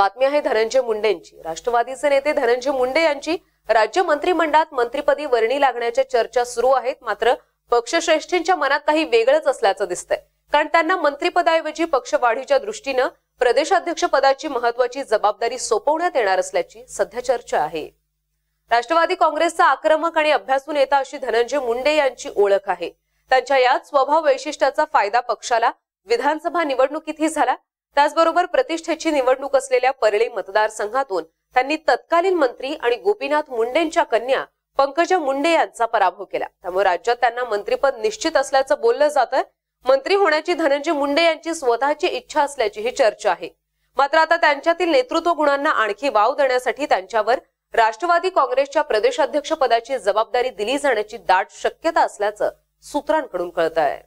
बातमी आहे धनंजय मुंडेंची राष्ट्रवादीचे नेते धनंजय मुंडे यांची राज्य मंत्रिमंडळात मंत्रीपदी वर्णी लागण्याच्या चर्चा सुरू आहेत मात्र पक्षश्रेष्ठींच्या मनात काही वेगळंच असल्याचं दिसतंय कारण त्यांना मंत्रिपदाऐवजी पक्ष वाढीच्या दृष्टीनं प्रदेशाध्यक्ष पदाची महत्वाची जबाबदारी सोपवण्यात येणार असल्याची सध्या चर्चा आहे राष्ट्रवादी काँग्रेसचा आक्रमक आणि अभ्यासू नेता अशी धनंजय मुंडे यांची ओळख आहे त्यांच्या याच स्वभाव वैशिष्ट्याचा फायदा पक्षाला विधानसभा निवडणुकीतही झाला त्याचबरोबर प्रतिष्ठेची निवडणूक असलेल्या परळी मतदारसंघातून त्यांनी तत्कालीन मंत्री आणि गोपीनाथ मुंडेंच्या कन्या पंकजा मुंडे यांचा पराभव केला त्यामुळे राज्यात त्यांना मंत्रीपद निश्चित असल्याचं बोललं जातं मंत्री होण्याची धनंजय मुंडे यांची स्वतःची इच्छा असल्याची ही चर्चा आहे मात्र आता त्यांच्यातील नेतृत्व गुणांना आणखी वाव देण्यासाठी त्यांच्यावर राष्ट्रवादी काँग्रेसच्या पदाची जबाबदारी दिली जाण्याची दाट शक्यता असल्याचं सूत्रांकडून कळत आहे